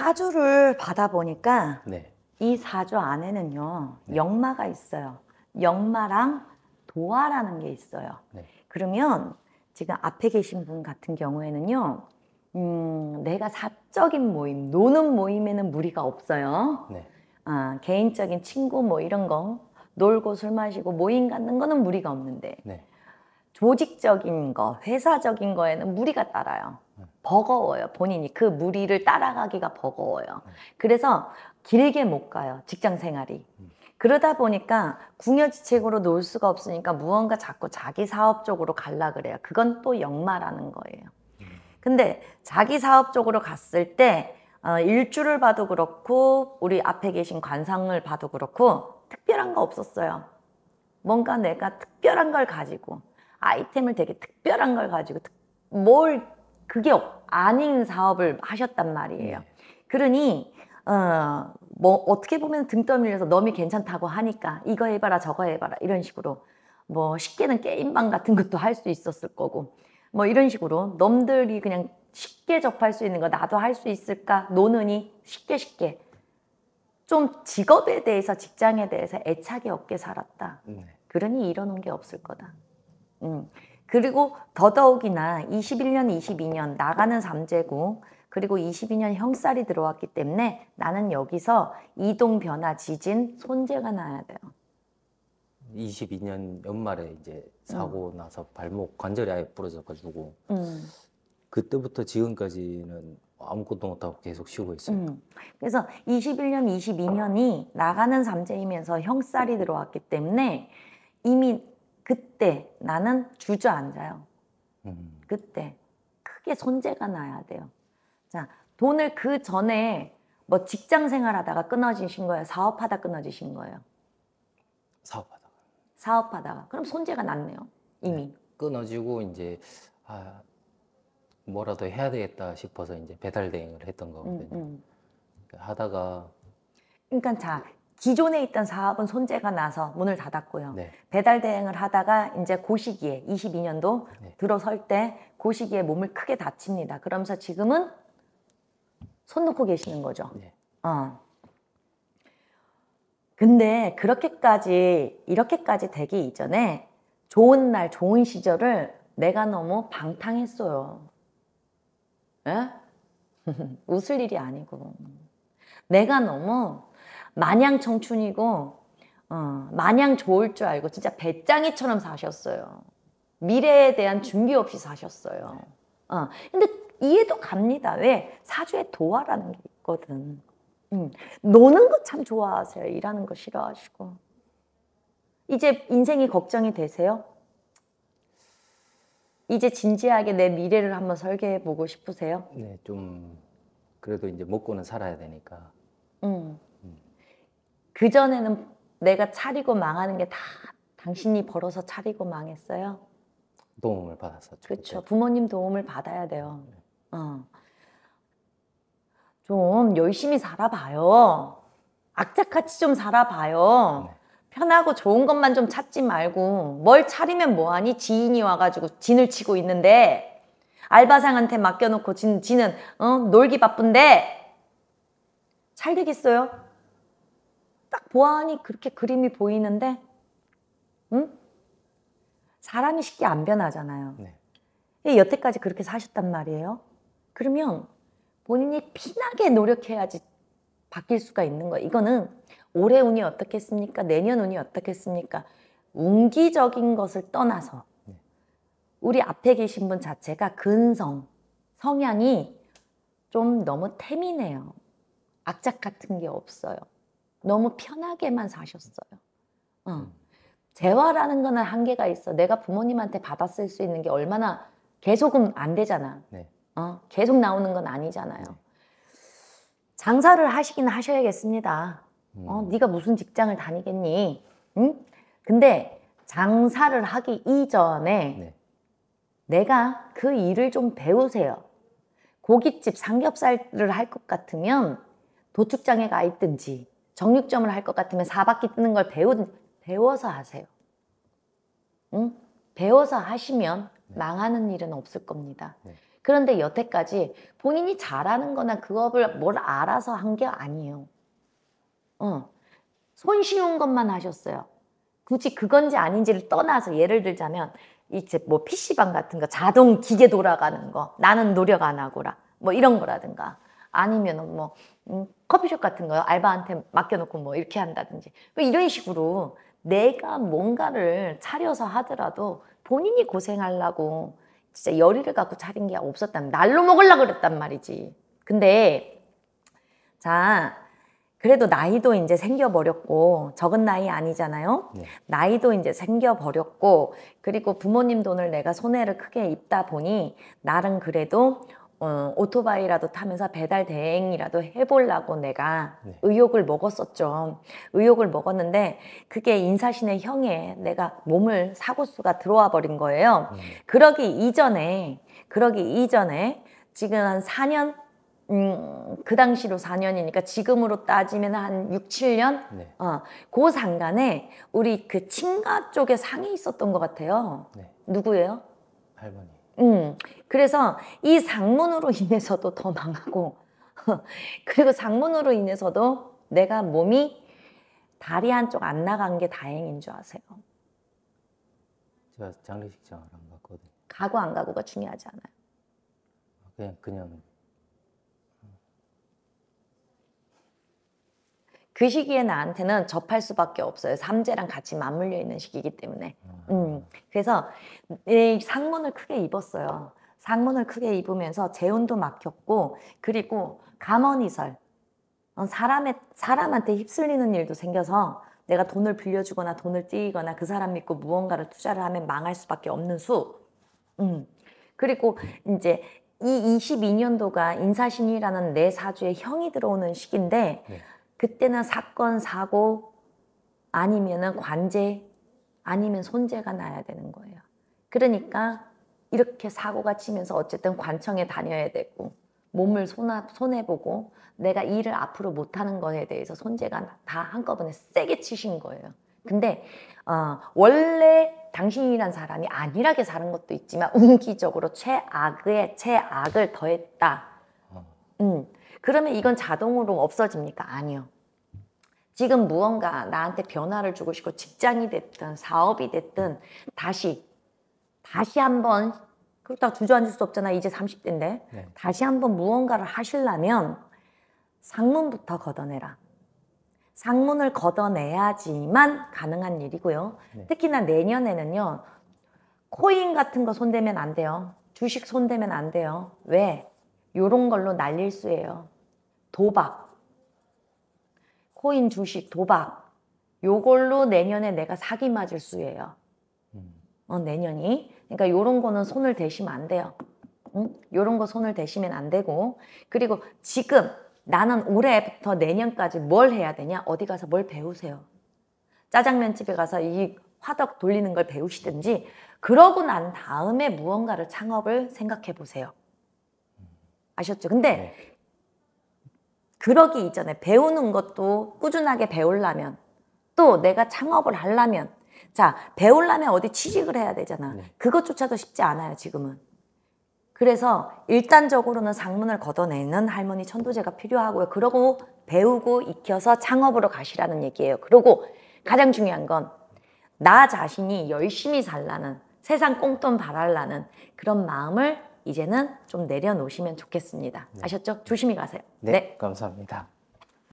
사주를 받아보니까 네. 이 사주 안에는요 네. 마가 있어요. 역마랑 도화라는 게 있어요. 네. 그러면 지금 앞에 계신 분 같은 경우에는요, 음, 내가 사적인 모임, 노는 모임에는 무리가 없어요. 네. 아, 개인적인 친구 뭐 이런 거, 놀고 술 마시고 모임 갖는 거는 무리가 없는데, 네. 조직적인 거, 회사적인 거에는 무리가 따라요. 버거워요. 본인이 그 무리를 따라가기가 버거워요. 그래서 길게 못 가요. 직장 생활이. 그러다 보니까 궁여지책으로 놀 수가 없으니까 무언가 자꾸 자기 사업 쪽으로 갈라 그래요. 그건 또 역마라는 거예요. 근데 자기 사업 쪽으로 갔을 때 어, 일주를 봐도 그렇고 우리 앞에 계신 관상을 봐도 그렇고 특별한 거 없었어요. 뭔가 내가 특별한 걸 가지고 아이템을 되게 특별한 걸 가지고 뭘 그게 아닌 사업을 하셨단 말이에요. 네. 그러니 어, 뭐 어떻게 보면 등 떠밀려서 너미 괜찮다고 하니까 이거 해봐라 저거 해봐라 이런 식으로 뭐 쉽게는 게임방 같은 것도 할 수 있었을 거고 뭐 이런 식으로 넘들이 그냥 쉽게 접할 수 있는 거 나도 할 수 있을까 노느니 쉽게 쉽게 좀 직업에 대해서 직장에 대해서 애착이 없게 살았다. 네. 그러니 이런 게 없을 거다. 음. 그리고 더더욱이나 21년, 22년 나가는 삼재고 그리고 22년 형살이 들어왔기 때문에 나는 여기서 이동, 변화, 지진, 손재가 나야 돼요. 22년 연말에 이제 사고 음. 나서 발목 관절이 아예 부러져가지고 음. 그때부터 지금까지는 아무것도 못하고 계속 쉬고 있어요. 음. 그래서 21년, 22년이 나가는 잠재이면서 형살이 들어왔기 때문에 이미 그때 나는 주저앉아요. 음. 그때 크게 손재가 나야 돼요. 자, 돈을 그 전에 뭐 직장 생활하다가 끊어지신 거예요. 사업하다 끊어지신 거예요. 사업하다가. 사업하다가. 그럼 손재가 났네요. 이미. 네, 끊어지고 이제 아 뭐라도 해야 되겠다 싶어서 이제 배달 대행을 했던 거거든요. 음, 음. 하다가 그러니까 자 기존에 있던 사업은 손재가 나서 문을 닫았고요. 네. 배달 대행을 하다가 이제 고 시기에 22년도 네. 들어설 때고 시기에 몸을 크게 다칩니다. 그러면서 지금은 손 놓고 계시는 거죠. 네. 어. 근데 그렇게까지 이렇게까지 되기 이전에 좋은 날 좋은 시절을 내가 너무 방탕했어요. 예? 웃을 일이 아니고 내가 너무 마냥 청춘이고 어, 마냥 좋을 줄 알고 진짜 배짱이처럼 사셨어요. 미래에 대한 준비 없이 사셨어요. 어, 근데 이해도 갑니다. 왜? 사주에 도화라는 게 있거든. 음, 노는 거 참 좋아하세요. 일하는 거 싫어하시고. 이제 인생이 걱정이 되세요? 이제 진지하게 내 미래를 한번 설계해 보고 싶으세요? 네, 좀 그래도 이제 먹고는 살아야 되니까. 그전에는 내가 차리고 망하는 게 다 당신이 벌어서 차리고 망했어요. 도움을 받았었죠. 그렇죠. 부모님 도움을 받아야 돼요. 네. 어. 좀 열심히 살아봐요. 악착같이 좀 살아봐요. 네. 편하고 좋은 것만 좀 찾지 말고 뭘 차리면 뭐하니 지인이 와가지고 진을 치고 있는데 알바생한테 맡겨놓고 진, 지는 어? 놀기 바쁜데 잘 되겠어요? 보아하니 그렇게 그림이 보이는데, 응? 사람이 쉽게 안 변하잖아요. 네. 예, 여태까지 그렇게 사셨단 말이에요. 그러면 본인이 피나게 노력해야지 바뀔 수가 있는 거예요. 이거는 올해 운이 어떻겠습니까? 내년 운이 어떻겠습니까? 운기적인 것을 떠나서 네. 우리 앞에 계신 분 자체가 근성, 성향이 좀 너무 태민해요. 악착 같은 게 없어요. 너무 편하게만 사셨어요. 어. 음. 재화라는 거는 한계가 있어. 내가 부모님한테 받았을 수 있는 게 얼마나 계속은 안 되잖아. 네. 어, 계속 나오는 건 아니잖아요. 네. 장사를 하시긴 하셔야겠습니다. 음. 어, 네가 무슨 직장을 다니겠니? 응? 근데 장사를 하기 이전에 네. 내가 그 일을 좀 배우세요. 고깃집 삼겹살을 할 것 같으면 도축장에 가 있든지 정육점을 할 것 같으면 4바퀴 뜨는 걸 배우, 배워서 하세요. 응? 배워서 하시면 네. 망하는 일은 없을 겁니다. 네. 그런데 여태까지 본인이 잘하는 거나 그거를 뭘 알아서 한 게 아니에요. 어. 손쉬운 것만 하셨어요. 굳이 그건지 아닌지를 떠나서 예를 들자면 이제 뭐 PC방 같은 거 자동 기계 돌아가는 거 나는 노력 안 하고라 뭐 이런 거라든가 아니면 뭐 음, 커피숍 같은 거요 알바한테 맡겨놓고 뭐 이렇게 한다든지 그 이런 식으로 내가 뭔가를 차려서 하더라도 본인이 고생하려고 진짜 열의를 갖고 차린 게없었다 날로 먹으려고 그랬단 말이지 근데 자 그래도 나이도 이제 생겨버렸고 적은 나이 아니잖아요. 네. 나이도 이제 생겨버렸고 그리고 부모님 돈을 내가 손해를 크게 입다 보니 나는 그래도 어, 오토바이라도 타면서 배달 대행이라도 해보려고 내가 네. 의욕을 먹었었죠. 의욕을 먹었는데 그게 인사신의 형에 내가 몸을 사고수가 들어와 버린 거예요. 음. 그러기 이전에 그러기 이전에 지금 한 4년 음, 그 당시로 4년이니까 지금으로 따지면 한 6, 7년? 네. 어, 그 상간에 우리 그 친가 쪽에 상이 있었던 것 같아요. 네. 누구예요? 할머니. 음. 그래서 이 상문으로 인해서도 더 망하고 그리고 상문으로 인해서도 내가 몸이 다리 한쪽 안 나간 게 다행인 줄 아세요? 제가 장례식장안 갔거든요. 가고 안 가고가 중요하지 않아요. 그냥 그냥 그 시기에 나한테는 접할 수밖에 없어요. 삼재랑 같이 맞물려 있는 시기이기 때문에. 음. 음. 그래서 상문을 크게 입었어요. 상문을 크게 입으면서 재혼도 막혔고 그리고 감언이설 어, 사람의 사람한테 휩쓸리는 일도 생겨서 내가 돈을 빌려주거나 돈을 띄거나 그 사람 믿고 무언가를 투자를 하면 망할 수밖에 없는 수. 음. 그리고 이제 이 22년도가 인사신이라는 내 사주에 형이 들어오는 시기인데 네. 그때는 사건 사고 아니면은 관제 아니면 손재가 나야 되는 거예요. 그러니까 이렇게 사고가 치면서 어쨌든 관청에 다녀야 되고 몸을 손아, 손해보고 내가 일을 앞으로 못하는 거에 대해서 손재가 다 한꺼번에 세게 치신 거예요. 근데 어, 원래 당신이란 사람이 안일하게 사는 것도 있지만 운기적으로 최악의 최악을 더했다. 어. 음, 그러면 이건 자동으로 없어집니까? 아니요. 지금 무언가 나한테 변화를 주고 싶고 직장이 됐든 사업이 됐든 다시 다시 한번 그렇다 주저앉을 수 없잖아 이제 30대인데 네. 다시 한번 무언가를 하시려면 상문부터 걷어내라. 상문을 걷어내야지만 가능한 일이고요. 네. 특히나 내년에는요. 코인 같은 거 손대면 안 돼요. 주식 손대면 안 돼요. 왜? 요런 걸로 날릴 수예요. 도박, 코인, 주식, 도박 요걸로 내년에 내가 사기 맞을 수예요. 어, 내년이. 그러니까 요런 거는 손을 대시면 안 돼요. 응? 요런 거 손을 대시면 안 되고 그리고 지금 나는 올해부터 내년까지 뭘 해야 되냐? 어디 가서 뭘 배우세요. 짜장면 집에 가서 이 화덕 돌리는 걸 배우시든지 그러고 난 다음에 무언가를 창업을 생각해 보세요. 아셨죠? 근데 네. 그러기 이전에 배우는 것도 꾸준하게 배우려면 또 내가 창업을 하려면 자 배우려면 어디 취직을 해야 되잖아. 네. 그것조차도 쉽지 않아요 지금은. 그래서 일단적으로는 상문을 걷어내는 할머니 천도제가 필요하고요. 그러고 배우고 익혀서 창업으로 가시라는 얘기예요. 그리고 가장 중요한 건 나 자신이 열심히 살라는 세상 꽁돈 바랄라는 그런 마음을 이제는 좀 내려놓으시면 좋겠습니다. 네. 아셨죠? 조심히 가세요. 네. 네. 감사합니다.